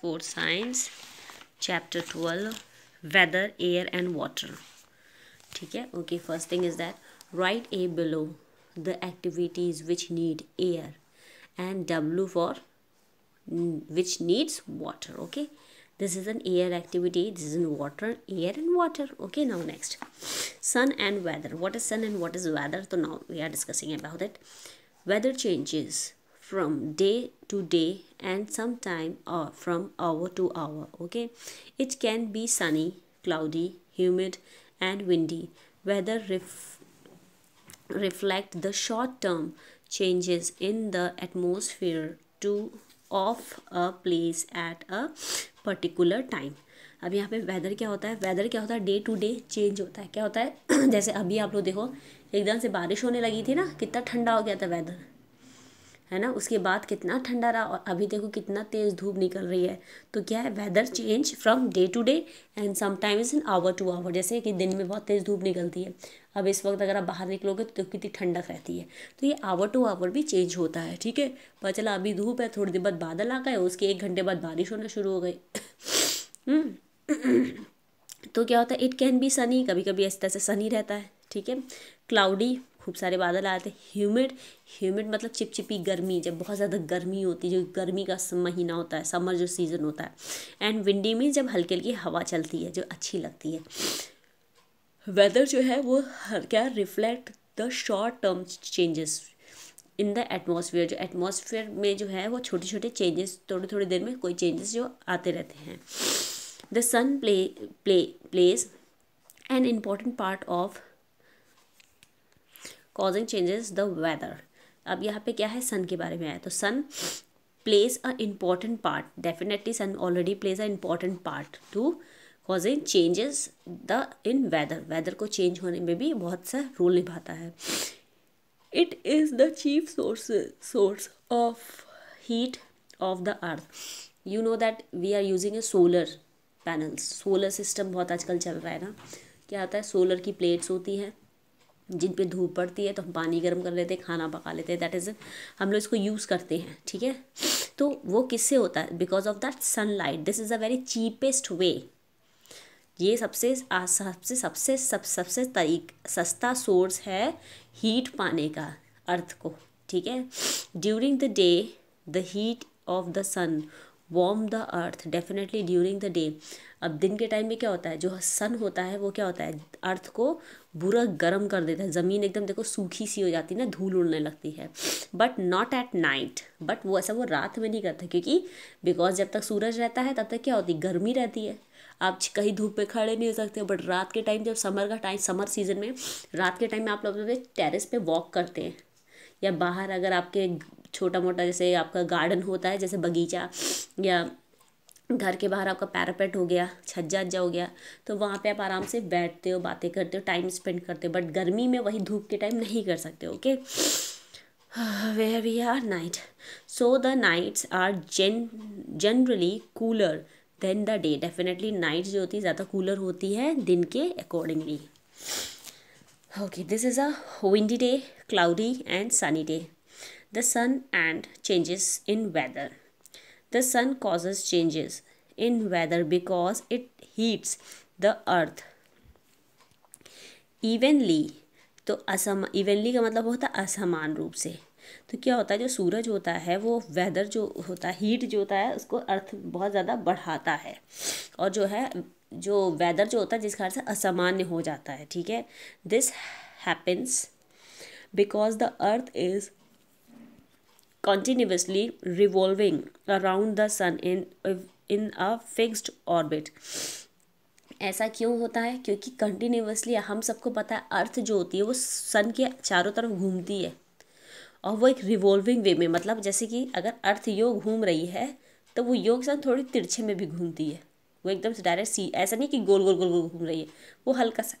Four science chapter 12 weather air and water okay first thing is that write a below the activities which need air and w for which needs water okay this is an air activity this is in water air and water okay now next sun and weather what is sun and what is weather so now we are discussing about it weather changes from day to day and sometime or from hour to hour okay it can be sunny cloudy humid and windy weather ref reflect the short term changes in the atmosphere to of a place at a particular time अब यहाँ पे weather क्या होता है weather क्या होता है day to day change होता है क्या होता है जैसे अभी आप लोग देखो एकदम से बारिश होने लगी थी ना कितना ठंडा हो गया था वेदर है ना उसके बाद कितना ठंडा रहा और अभी देखो कितना तेज़ धूप निकल रही है तो क्या है weather change from day to day and sometimes in hour to hour जैसे कि दिन में बहुत तेज़ धूप निकलती है अब इस वक्त अगर आप बाहर निकलोगे तो कितनी ठंडक रहती है तो ये आवर टू आवर भी चेंज होता है ठीक है पता चला अभी धूप है थोड़ी देर बाद बादल आ गए उसके एक घंटे बाद बारिश होना शुरू हो गई हम्म। तो क्या होता है इट कैन बी सनी कभी कभी ऐसे तरह से सनी रहता है ठीक है क्लाउडी खूब सारे बादल आते ह्यूमिड ह्यूमिड मतलब चिपचिपी गर्मी जब बहुत ज़्यादा गर्मी होती है जो गर्मी का महीना होता है समर जो सीज़न होता है एंड विंडी में जब हल्की हल्की हवा चलती है जो अच्छी लगती है वेदर जो है वो क्या reflect the short term changes in the atmosphere जो एटमोसफियर में जो है वो छोटे छोटे चेंजेस थोड़े थोड़ी देर में कोई चेंजेस जो आते रहते हैं the sun play play plays an important part of causing changes the weather अब यहाँ पे क्या है सन के बारे में आया तो sun plays a important part definitely sun already plays a important part to causing changes the in weather weather को चेंज होने में भी बहुत सा रोल निभाता है it is the chief source source of heat of the earth you know that we are using a solar panels solar system बहुत आजकल चल रहा है ना क्या होता है सोलर की प्लेट्स होती हैं जिन पे धूप पड़ती है तो हम पानी गर्म कर लेते हैं खाना पका लेते हैं दैट इज़ हम लोग इसको यूज़ करते हैं ठीक है तो वो किससे होता है because of that sunlight this is a very cheapest way ये सबसे सबसे सबसे सब सबसे तरीक सस्ता सोर्स है हीट पाने का अर्थ को ठीक है during the day the heat of the sun warm the earth definitely during the day अब दिन के टाइम में क्या होता है जो सन होता है वो क्या होता है अर्थ को बुरा गर्म कर देता है ज़मीन एकदम देखो सूखी सी हो जाती है ना धूल उड़ने लगती है but not at night but वो ऐसा वो रात में नहीं करता क्योंकि बिकॉज जब तक सूरज रहता है तब तक क्या होती है गर्मी रहती है आप कहीं धूप पे खड़े नहीं हो सकते बट रात के टाइम जब समर का टाइम समर सीजन में रात के टाइम में आप लोग टेरिस पे वॉक करते हैं या बाहर अगर आपके छोटा मोटा जैसे आपका गार्डन होता है जैसे बगीचा या घर के बाहर आपका पैरापेट हो गया छज्जा अज्जा हो गया तो वहाँ पे आप आराम से बैठते हो बातें करते हो टाइम स्पेंड करते हो बट गर्मी में वही धूप के टाइम नहीं कर सकते okay way we are night so the nights are gen generally cooler than the day definitely nights जो होती है ज़्यादा कूलर होती है दिन के accordingly okay this is a windy day cloudy and sunny day the sun and changes in weather. The sun causes changes in weather because it heats the earth evenly तो Assam evenly का मतलब होता है असमान रूप से तो क्या होता है जो सूरज होता है वो वेदर जो होता है हीट जो होता है उसको अर्थ बहुत ज़्यादा बढ़ाता है और जो है जो वेदर जो होता है जिस कारण से असामान्य हो जाता है ठीक है this happens because the earth is continuously revolving around the sun in in a fixed orbit ऐसा क्यों होता है क्योंकि कंटिन्यूसली हम सबको पता है अर्थ जो होती है वो सन के चारों तरफ घूमती है और वो एक रिवॉल्विंग वे में मतलब जैसे कि अगर अर्थ योग घूम रही है तो वो योग सन थोड़ी तिरछे में भी घूमती है वो एकदम से डायरेक्ट सी ऐसा नहीं कि गोल गोल गोल गोल घूम रही है वो हल्का सा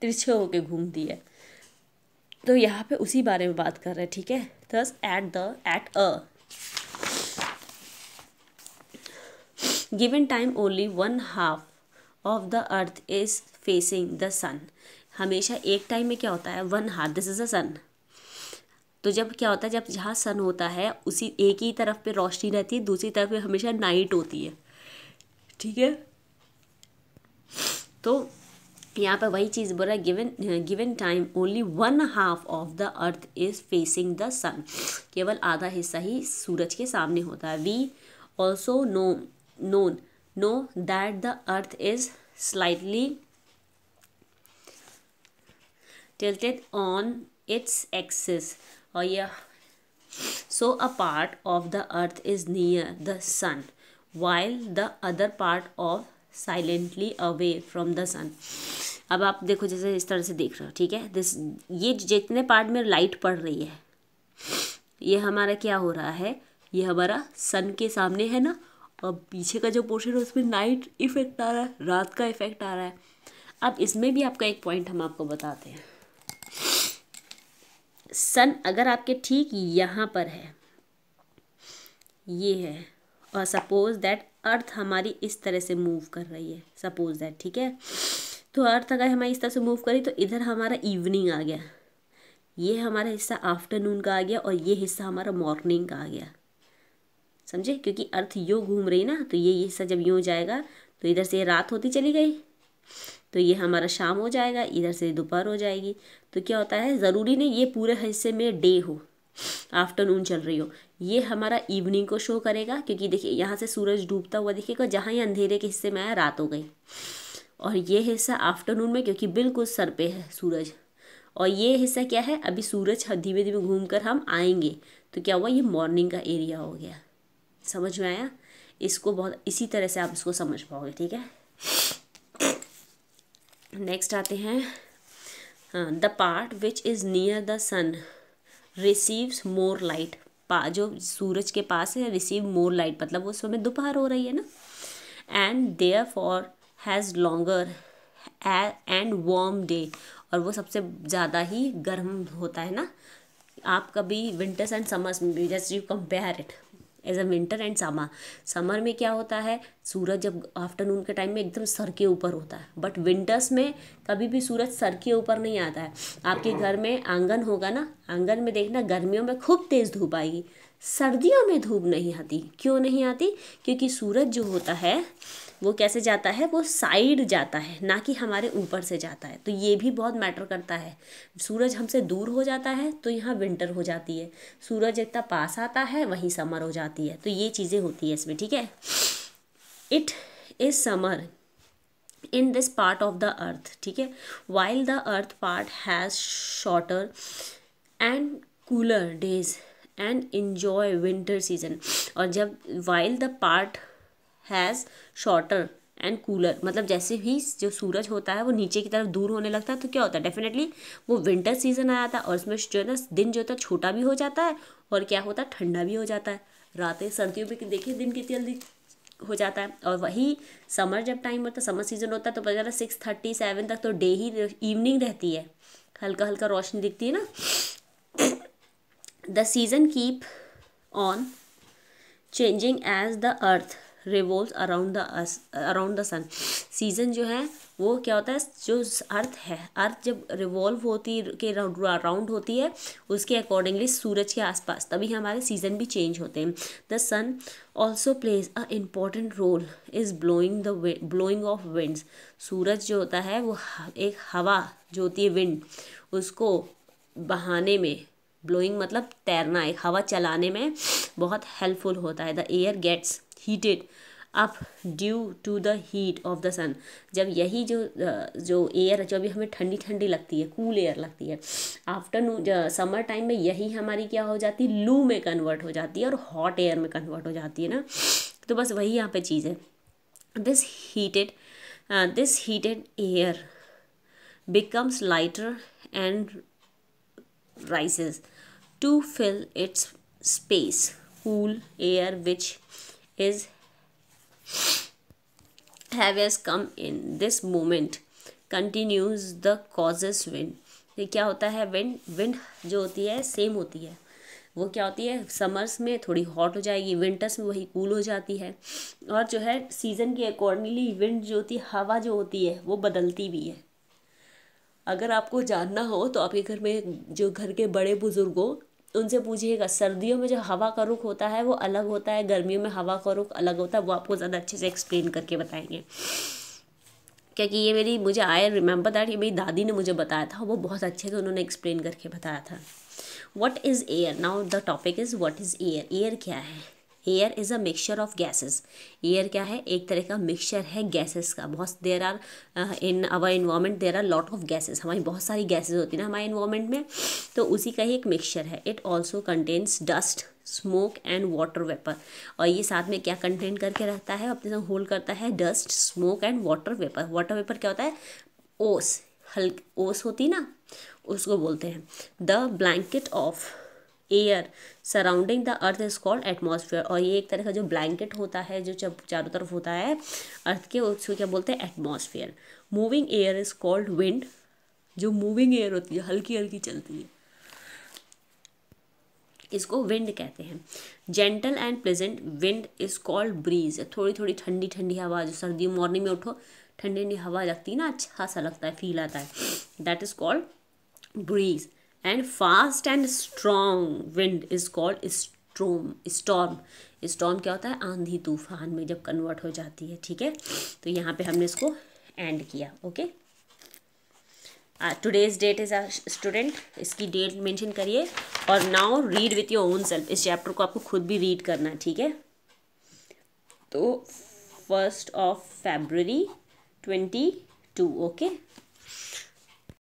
तिरछे होकर घूमती है तो यहाँ पे उसी बारे में बात कर रहे हैं ठीक है thus at the at a given time only one half of the earth is facing the sun हमेशा एक टाइम में क्या होता है one half this is a sun तो जब क्या होता है जब जहाँ सन होता है उसी एक ही तरफ पे रोशनी रहती है दूसरी तरफ पे हमेशा नाइट होती है ठीक है तो यहाँ पर वही चीज़ बोला given given time only one half of the earth is facing the sun केवल आधा हिस्सा ही सूरज के सामने होता है we also know known know that the earth is slightly tilted on its axis और यह so a part of the earth is near the sun while the other part of silently away from the sun अब आप देखो जैसे इस तरह से देख रहे हो ठीक है दिस ये जितने पार्ट में लाइट पड़ रही है ये हमारा क्या हो रहा है ये हमारा सन के सामने है ना और पीछे का जो पोर्शन है उसमें नाइट इफेक्ट आ रहा है रात का इफेक्ट आ रहा है अब इसमें भी आपका एक पॉइंट हम आपको बताते हैं सन अगर आपके ठीक यहाँ पर है ये है और सपोज दैट अर्थ हमारी इस तरह से मूव कर रही है सपोज दैट ठीक है तो अर्थ अगर हम इस तरह से मूव करें तो इधर हमारा इवनिंग आ गया ये हमारा हिस्सा आफ्टरनून का आ गया और ये हिस्सा हमारा मॉर्निंग का आ गया समझे क्योंकि अर्थ यो घूम रही ना तो ये हिस्सा जब यूँ जाएगा तो इधर से रात होती चली गई तो ये हमारा शाम हो जाएगा इधर से दोपहर हो जाएगी तो क्या होता है ज़रूरी नहीं ये पूरे हिस्से में डे हो आफ्टरनून चल रही हो ये हमारा इवनिंग को शो करेगा क्योंकि देखिए यहाँ से सूरज डूबता हुआ देखिएगा जहाँ ये अंधेरे के हिस्से में आया रात हो गई और ये हिस्सा आफ्टरनून में क्योंकि बिल्कुल सर पे है सूरज और ये हिस्सा क्या है अभी सूरज धीमे धीमे घूम कर हम आएंगे तो क्या हुआ ये मॉर्निंग का एरिया हो गया समझ में आया इसको बहुत इसी तरह से आप इसको समझ पाओगे ठीक है नेक्स्ट आते हैं the part which is near the sun receives more light पा जो सूरज के पास है रिसीव मोर लाइट मतलब उस समय दोपहर हो रही है ना and therefore has longer and warm day और वो सबसे ज़्यादा ही गर्म होता है ना आप कभी विंटर्स एंड समर्स में just you compare it as a winter and summer summer में क्या होता है सूरज जब आफ्टरनून के टाइम में एकदम सर के ऊपर होता है बट विंटर्स में कभी भी सूरज सर के ऊपर नहीं आता है आपके घर में आंगन होगा ना आंगन में देखना गर्मियों में खूब तेज़ धूप आएगी सर्दियों में धूप नहीं आती क्यों नहीं आती क्योंकि सूरज जो होता है वो कैसे जाता है वो साइड जाता है ना कि हमारे ऊपर से जाता है तो ये भी बहुत मैटर करता है सूरज हमसे दूर हो जाता है तो यहाँ विंटर हो जाती है सूरज इतना पास आता है वहीं समर हो जाती है तो ये चीज़ें होती है इसमें ठीक है it is summer in this part of the earth ठीक है while the earth part has shorter and cooler days and enjoy winter season और जब while the part has shorter and cooler मतलब जैसे ही जो सूरज होता है वो नीचे की तरफ दूर होने लगता है तो क्या होता है डेफिनेटली वो विंटर सीजन आया था और उसमें जो है ना दिन जो होता है छोटा भी हो जाता है और क्या होता है ठंडा भी हो जाता है रातें सर्दियों में देखिए दिन कितनी जल्दी हो जाता है और वही समर जब टाइम होता है समर सीजन होता है तो पता सिक्स थर्टी सेवन तक तो डे ही इवनिंग रहती है हल्का हल्का रोशनी दिखती है ना the season keep on changing as the earth revolve around the around the sun season जो है वो क्या होता है जो अर्थ है अर्थ जब रिवॉल्व होती के राउंड होती है उसके अकॉर्डिंगली सूरज के आसपास तभी हमारे सीजन भी चेंज होते हैं the sun also plays a important role is blowing the blowing of winds सूरज जो होता है वो एक हवा जो होती है विंड उसको बहाने में ब्लोइंग मतलब तैरना एक हवा चलाने में बहुत हेल्पफुल होता है the air gets heated up due to the heat of the sun जब यही जो जो एयर जो अभी हमें ठंडी ठंडी लगती है कूल एयर लगती है आफ्टरनून समर टाइम में यही हमारी क्या हो जाती है लू में कन्वर्ट हो जाती है और हॉट एयर में कन्वर्ट हो जाती है ना तो बस वही यहाँ पे चीज़ है this heated this heated air becomes lighter and rises to fill its space cool air which is have has come in this moment continues the causes wind ये क्या होता है विंड विंड जो होती है सेम होती है वो क्या होती है समर्स में थोड़ी हॉट हो जाएगी विंटर्स में वही कूल हो जाती है और जो है सीज़न के अकॉर्डिंगली विंड जो होती है हवा जो होती है वो बदलती भी है अगर आपको जानना हो तो आपके घर में जो घर के बड़े बुज़ुर्ग हो उनसे पूछिएगा सर्दियों में जो हवा का रुख होता है वो अलग होता है गर्मियों में हवा का रुख अलग होता है वो आपको ज़्यादा अच्छे से एक्सप्लेन करके बताएंगे क्योंकि ये मेरी मुझे आई रिमेंबर दैट ये मेरी दादी ने मुझे बताया था वो बहुत अच्छे से उन्होंने एक्सप्लेन करके बताया था what is air now the topic is what is air air क्या है air is a mixture of gases air क्या है एक तरह का मिक्सचर है गैसेस का बहुत there are in our environment there are lot of gases हमारी बहुत सारी गैसेज होती ना हमारे इन्वामेंट में तो उसी का ही एक मिक्सचर है it also contains dust smoke and water vapour और ये साथ में क्या कंटेंट करके रहता है अपने साथ होल्ड करता है dust smoke and water vapour water vapour क्या होता है ओस हल्क ओस होती ना उसको बोलते हैं the blanket of air surrounding the earth is called atmosphere और ये एक तरह का जो ब्लैंकेट होता है जो चारों तरफ होता है अर्थ के उसको क्या बोलते हैं atmosphere moving air is called wind जो मूविंग एयर होती है हल्की हल्की चलती है इसको विंड कहते हैं gentle and pleasant wind is called breeze थोड़ी थोड़ी ठंडी ठंडी हवा जो सर्दी मॉर्निंग में उठो ठंडी ठंडी हवा लगती है ना अच्छा सा लगता है फील आता है that is called breeze and fast and strong wind is called storm storm storm क्या होता है आंधी तूफान में जब कन्वर्ट हो जाती है ठीक है तो यहाँ पे हमने इसको एंड किया okay today's date is student इसकी डेट मेंशन करिए और now read with your own self इस चैप्टर को आपको खुद भी रीड करना है ठीक है तो first of February twenty two okay